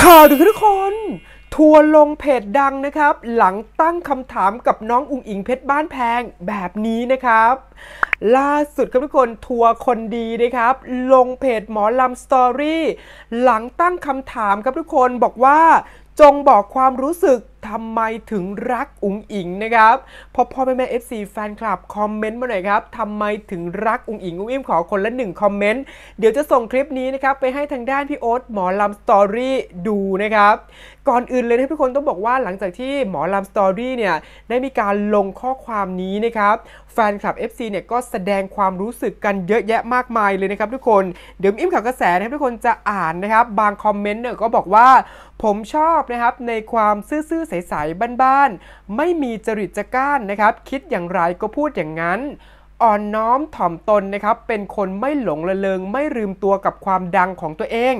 ข่าวดึกทุกคน ทัวลงเพจดังนะครับ หลังตั้งคำถามกับน้องอุ๋งอิงเพชรบ้านแพงแบบนี้นะครับ ล่าสุดครับทุกคนทัวคนดีนะครับ ลงเพจหมอลำสตอรี่หลังตั้งคำถามครับทุกคนบอกว่าจงบอกความรู้สึกทำไมถึงรักอุ๋งอิงนะครับ พอพ่อแม่แม่ FC แฟนคลับคอมเมนต์มาหน่อยครับทำไมถึงรักอุ๋งอิง อุ้มอิ่มขอคนละหนึ่งคอมเมนต์ เดี๋ยวจะส่งคลิปนี้นะครับไปให้ทางด้านพี่โอ๊ตหมอลำสตอรี่ดูนะครับ ก่อนอื่นเลยนะทุกคนต้องบอกว่าหลังจากที่หมอลำสตอรี่เนี่ยได้มีการลงข้อความนี้นะครับ แฟนคลับ FC เนี่ยก็แสดงความรู้สึกกันเยอะแยะมากมายเลยนะครับทุกคน เดี๋ยวอิ่มข่าวกระแสนะครับทุกคนจะอ่านนะครับ บางคอมเมนต์เนี่ยก็บอกว่าผมชอบนะครับในความซื่อใส ๆ บ้านๆ ไม่มีจริตจัก้านนะครับ คิดอย่างไรก็พูดอย่างนั้น อ่อนน้อมถ่อมตนนะครับ เป็นคนไม่หลงระเริง ไม่ลืมตัวกับความดังของตัวเอง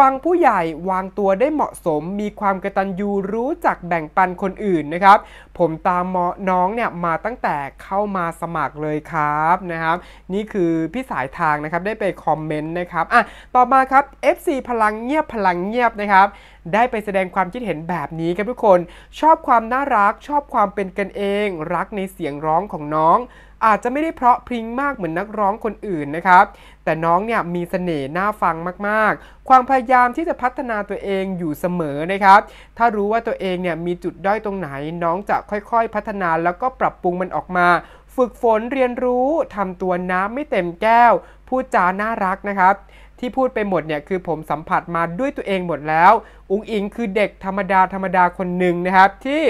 ฟังผู้ใหญ่วางตัวได้เหมาะสม มีความกระตันยูรู้จักแบ่งปันคนอื่นนะครับผมตามน้องเนี่ยมาตั้งแต่เข้ามาสมัครเลยครับนะครับ นี่คือพี่สายทางนะครับได้ไปคอมเมนต์นะครับอ่ะต่อมาครับ FC พลังเงียบพลังเงียบนะครับ ได้ไปแสดงความคิดเห็นแบบนี้ครับทุกคนชอบความน่ารักชอบความเป็นกันเองรักในเสียงร้องของน้องอาจจะไม่ได้เพราะพริ้งมากเหมือนนักร้องคนอื่นนะครับ แต่น้องเนี่ยมีเสน่ห์น่าฟังมากๆ ความพยายามที่จะพัฒนาตัวเองอยู่เสมอนะครับ ถ้ารู้ว่าตัวเองเนี่ยมีจุดด้อยตรงไหน น้องจะค่อยๆ พัฒนาแล้วก็ปรับปรุงมันออกมา ฝึกฝนเรียนรู้ทำตัวน้ำไม่เต็มแก้วพูดจาน่ารักนะครับ ที่พูดไปหมดเนี่ยคือผมสัมผัสมาด้วยตัวเองหมดแล้ว อุ้งอิง คือเด็กธรรมดาธรรมดาคนหนึ่งนะครับ ที่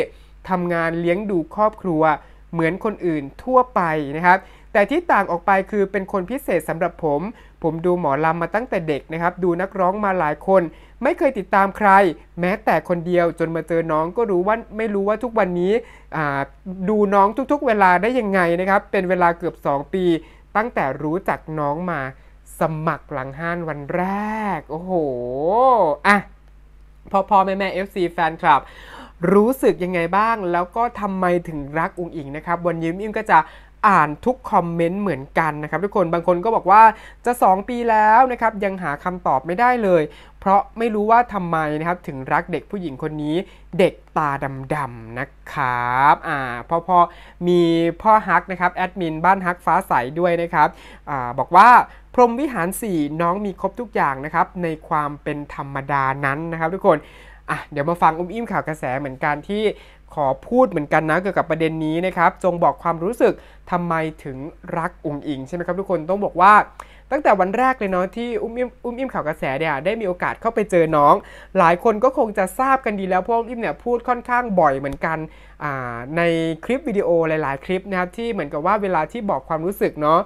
ทำงานเลี้ยงดูครอบครัวเหมือนคนอื่นทั่วไปนะครับ แต่ที่ต่างออกไปคือเป็นคนพิเศษสำหรับผม ผมดูหมอลำมาตั้งแต่เด็กนะครับ ดูนักร้องมาหลายคน ไม่เคยติดตามใคร แม้แต่คนเดียวจนมาเจอน้องก็รู้ว่าไม่รู้ว่าทุกวันนี้ดูน้องทุกๆ เวลาได้ยังไงนะครับ เป็นเวลาเกือบ 2 ปี ตั้งแต่รู้จักน้องมาสมัครหลังห้านวันแรก โอ้โหอ่ะพ่อพ่อแม่แม่เอฟซีแฟนคลับรู้สึกยังไงบ้าง แล้วก็ทำไมถึงรักอุงอิงนะครับ วันยิ้มอิ่มก็จะอ่านทุกคอมเมนต์เหมือนกันนะครับทุกคน บางคนก็บอกว่าจะ 2 ปีแล้วนะครับยังหาคำตอบไม่ได้เลย เพราะไม่รู้ว่าทำไมนะครับถึงรักเด็กผู้หญิงคนนี้ เด็กตาดำๆนะครับ อ่าพอพอมีพ่อฮักนะครับแอดมินบ้านฮักฟ้าใสด้วยนะครับ อ่าบอกว่าพรมวิหาร4น้องมีครบทุกอย่างนะครับในความเป็นธรรมดานั้นนะครับ ทุกคนอ่ะเดี๋ยวมาฟังอุ้มอิ่มข่าวกระแสเหมือนกันที่ขอพูดเหมือนกันนะเกี่ยวกับประเด็นนี้นะครับจงบอกความรู้สึกทำไมถึงรักอุ้มอิง ใช่ไหมครับทุกคนต้องบอกว่าตั้งแต่วันแรกเลยเนาะที่อุ้มอิ่มอุ้มอิ่มข่าวกระแสเนี่ยได้มีโอกาสเข้าไปเจอน้อง หลายคนก็คงจะทราบกันดีแล้วเพราะอิ่มเนี่ยพูดค่อนข้างบ่อยเหมือนกันในคลิปวิดีโอหลาย ๆคลิปนะครับที่เหมือนกับว่าเวลาที่บอกความรู้สึกเนาะ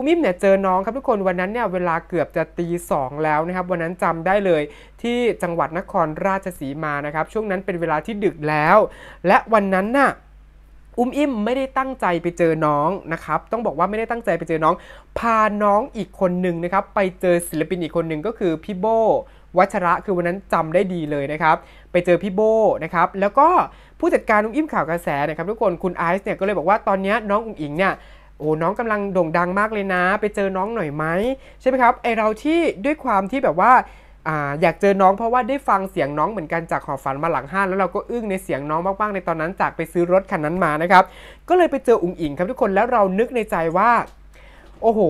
อุ้มอิ่มเนี่ยเจอน้องครับทุกคนวันนั้นเนี่ยเวลาเกือบจะตีสองแล้วนะครับวันนั้นจำได้เลยที่จังหวัดนครราชสีมานะครับช่วงนั้นเป็นเวลาที่ดึกแล้ว และวันนั้นน่ะอุ้มอิ่มไม่ได้ตั้งใจไปเจอน้องนะครับต้องบอกว่าไม่ได้ตั้งใจไปเจอน้อง พาน้องอีกคนหนึ่งนะครับไปเจอศิลปินอีกคนหนึ่งก็คือพี่โบวัชระคือวันนั้นจำได้ดีเลยนะครับไปเจอพี่โบนะครับแล้วก็ผู้จัดการอุ้มอิ่มข่าวกระแสนะครับทุกคนคุณไอซ์เนี่ยก็เลยบอกว่าตอนนี้น้องอุ้มอิงเนี่ยโอ้น้องกำลังโด่งดังมากเลยนะ ไปเจอน้องหน่อยไหมใช่ไหมครับไอเราที่ด้วยความที่แบบว่าอยากเจอน้องเพราะว่าได้ฟังเสียงน้องเหมือนกันจากหอฝันมาหลังห้าแล้วเราก็อึ้งในเสียงน้องมากๆในตอนนั้นจากไปซื้อรถคันนั้นมานะครับก็เลยไปเจออุ๋งอิงครับทุกคนแล้วเรานึกในใจว่า โอ้โห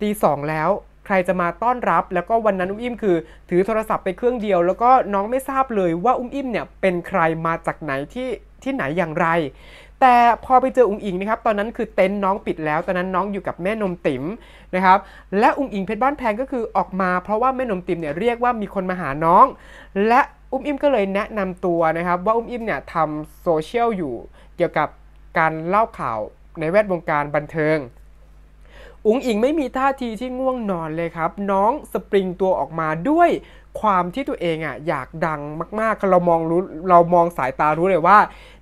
ตีสองแล้วใครจะมาต้อนรับแล้วก็วันนั้นอุ้มอิ่มคือถือโทรศัพท์ไปเครื่องเดียวแล้วก็น้องไม่ทราบเลยว่าอุ้มอิ่มเนี่ยเป็นใครมาจากไหนที่ที่ไหนอย่างไรแต่พอไปเจออุงอิงนะครับ ตอนนั้นคือเต็นท์น้องปิดแล้ว ตอนนั้นน้องอยู่กับแม่นมติ๋มนะครับ และอุงอิงเพชรบ้านแพงก็คือออกมาเพราะว่าแม่นมติ๋มเนี่ยเรียกว่ามีคนมาหาน้อง และอุ้มอิ่มก็เลยแนะนำตัวนะครับ ว่าอุ้มอิ่มเนี่ยทำโซเชียลอยู่เกี่ยวกับการเล่าข่าวในแวดวงการบันเทิง อุ้งอิงไม่มีท่าทีที่ง่วงนอนเลยครับน้องสปริงตัวออกมาด้วยความที่ตัวเองอ่ะอยากดังมากๆ เรามองรู้ เรามองสายตารู้เลยว่า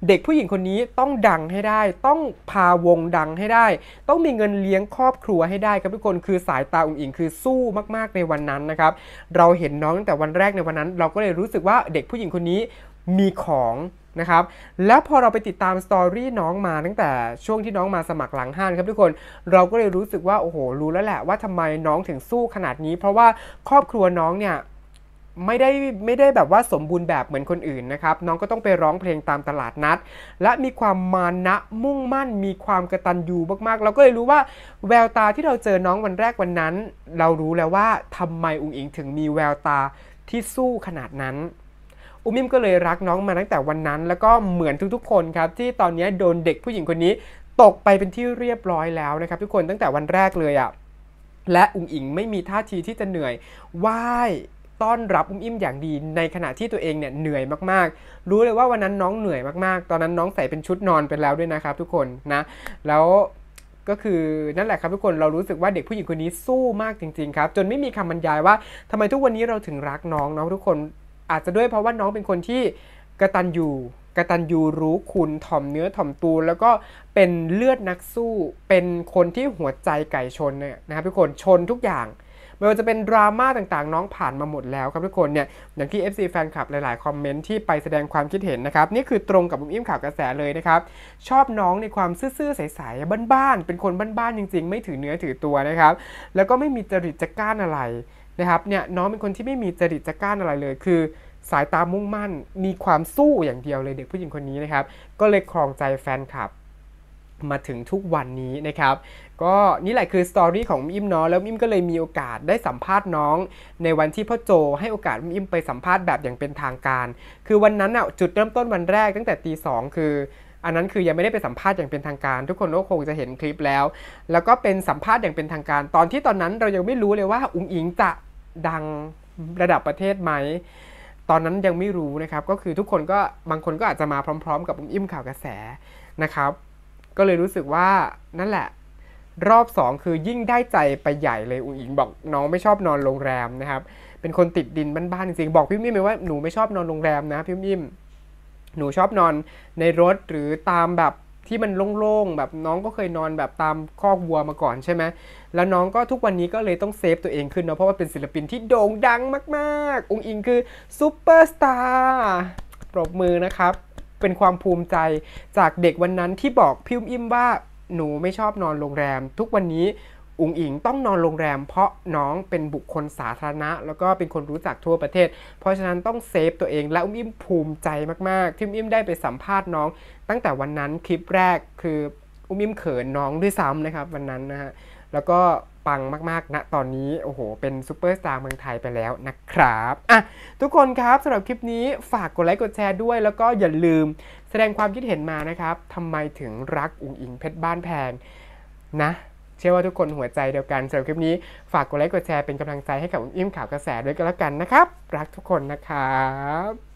เด็กผู้หญิงคนนี้ต้องดังให้ได้ ต้องพาวงดังให้ได้ ต้องมีเงินเลี้ยงครอบครัวให้ได้ครับทุกคน คือสายตาอุ้งอิงคือสู้มากๆ ในวันนั้นนะครับ เราเห็นน้องตั้งแต่วันแรกในวันนั้นเราก็เลยรู้สึกว่าเด็กผู้หญิงคนนี้มีของนะครับ แล้วพอเราไปติดตามสตอรี่น้องมาตั้งแต่ช่วงที่น้องมาสมัครหลังห้านครับทุกคน เราก็เลยรู้สึกว่าโอ้โหรู้แล้วแหละว่าทำไมน้องถึงสู้ขนาดนี้ เพราะว่าครอบครัวน้องเนี่ยไม่ได้ไม่ได้แบบว่าสมบูรณ์แบบเหมือนคนอื่นนะครับน้องก็ต้องไปร้องเพลงตามตลาดนัด และมีความมานะมุ่งมั่นมีความกระตันยูมากๆ เราก็เลยรู้ว่าแววตาที่เราเจอน้องวันแรกวันนั้น เรารู้แล้วว่าทำไมอุ้งอิงถึงมีแววตาที่สู้ขนาดนั้น อุ้มิมก็เลยรักน้องมาตั้งแต่วันนั้น แล้วก็เหมือนทุกๆคนครับ ที่ตอนนี้โดนเด็กผู้หญิงคนนี้ ตกไปเป็นที่เรียบร้อยแล้วนะครับทุกคนตั้งแต่วันแรกเลยอะ่ะและอุ้งอิงไม่มีท่าทีที่จะเหนื่อย ไหวต้อนรับอุ้มอิ่มอย่างดีในขณะที่ตัวเองเนี่ยเหนื่อยมากๆ รู้เลยว่าวันนั้นน้องเหนื่อยมากๆ ตอนนั้นน้องใส่เป็นชุดนอนไปแล้วด้วยนะครับทุกคนนะ แล้วก็คือนั่นแหละครับทุกคนเรารู้สึกว่าเด็กผู้หญิงคนนี้สู้มากจริง ๆครับ จนไม่มีคำบรรยายว่าทำไมทุกวันนี้เราถึงรักน้องน้องทุกคนอาจจะด้วยเพราะว่าน้องเป็นคนที่กระตันอยู่กระตันยูรู้คุณถ่อมเนื้อถ่อมตูแล้วก็เป็นเลือดนักสู้เป็นคนที่หัวใจไก่ชนเนี่ยนะครับทุกคนชนทุกอย่างไม่ว่าจะเป็นดราม่าต่างๆน้องผ่านมาหมดแล้วครับทุกคนเนี่ยอย่างที่ FC แฟนคลับหลายๆคอมเมนต์ที่ไปแสดงความคิดเห็นนะครับนี่คือตรงกับบุ๋มอิ่มข่าวกระแสเลยนะครับชอบน้องในความซื่อๆใสๆบ้านๆเป็นคนบ้านๆจริงๆไม่ถือเนื้อถือตัวนะครับแล้วก็ไม่มีจริตจะก้านอะไรนะครับเนี่ยน้องเป็นคนที่ไม่มีจริตจะก้านอะไรเลย คือ สายตามุ่งมั่นมีความสู้อย่างเดียวเลยเด็กผู้หญิงคนนี้นะครับก็เลยครองใจแฟนคลับมาถึงทุกวันนี้นะครับ ก็นี่แหละคือสตอรี่ของอิมเนาะแล้วอิมก็เลยมีโอกาสได้สัมภาษณ์น้องในวันที่พ่อโจ ให้โอกาสอิมไปสัมภาษณ์แบบอย่างเป็นทางการ คือวันนั้นอ่ะจุดเริ่มต้นวันแรกตั้งแต่ตีสองคือ อันนั้นคือยังไม่ได้ไปสัมภาษณ์อย่างเป็นทางการ ทุกคนก็คงจะเห็นคลิปแล้ว แล้วก็เป็นสัมภาษณ์อย่างเป็นทางการ ตอนที่ตอนนั้นเรายังไม่รู้เลยว่า อุ้งอิงจะดังระดับประเทศไหม ตอนนั้นยังไม่รู้นะครับ ก็คือทุกคนก็บางคนก็อาจจะมาพร้อมๆ กับอุ้มอิ่มข่าวกระแสนะครับก็เลยรู้สึกว่านั่นแหละ รอบ2คือยิ่งได้ใจไปใหญ่เลยอุ๋งอิงบอกน้องไม่ชอบนอนโรงแรมนะครับเป็นคนติดดินบ้านๆจริงๆบอกพี่มิมไปว่าหนูไม่ชอบนอนโรงแรมนะพี่มิ่มหนูชอบนอนในรถหรือตามแบบที่มันโล่งๆแบบน้องก็เคยนอนแบบตามคอกวัวมาก่อนใช่ไหมแล้วน้องก็ทุกวันนี้ก็เลยต้องเซฟตัวเองขึ้นเนาะเพราะว่าเป็นศิลปินที่โด่งดังมาก ๆ อง๋งอิงคือซูเปอร์สตาร์ปรบมือนะครับเป็นความภูมิใจจากเด็กวันนั้นที่บอกพิมอิ่ม ว่าหนูไม่ชอบนอนโรงแรม ทุกวันนี้อุ๋งอิงต้องนอนโรงแรมเพราะน้องเป็นบุคคลสาธารณะ แล้วก็เป็นคนรู้จักทั่วประเทศ เพราะฉะนั้นต้องเซฟตัวเองและอุ้มอิ่มภูมิใจมากๆพิมอิ่มได้ไปสัมภาษณ์น้องตั้งแต่วันนั้นคลิปแรกคือ อุ้มอิ่มเขินน้องด้วยซ้ำนะครับวันนั้นนะฮะแล้วก็ปังมากๆณนะตอนนี้ โอ้โห เป็นซูเปอร์สตาร์เมืองไทยไปแล้วนะครับอ่ะทุกคนครับสำหรับคลิปนี้ฝากกดไลค์ กดแชร์ด้วย แล้วก็อย่าลืมแสดงความคิดเห็นมานะครับ ทำไมถึงรักอุ๋งอิงเพชรบ้านแพงนะ เชื่อว่าทุกคนหัวใจเดียวกัน สำหรับคลิปนี้ฝากกดไลค์ กดแชร์เป็นกำลังใจให้กับอุ้งอิ่มข่าวกระแสด้วยกันแล้วกันนะครับ รักทุกคนนะครับ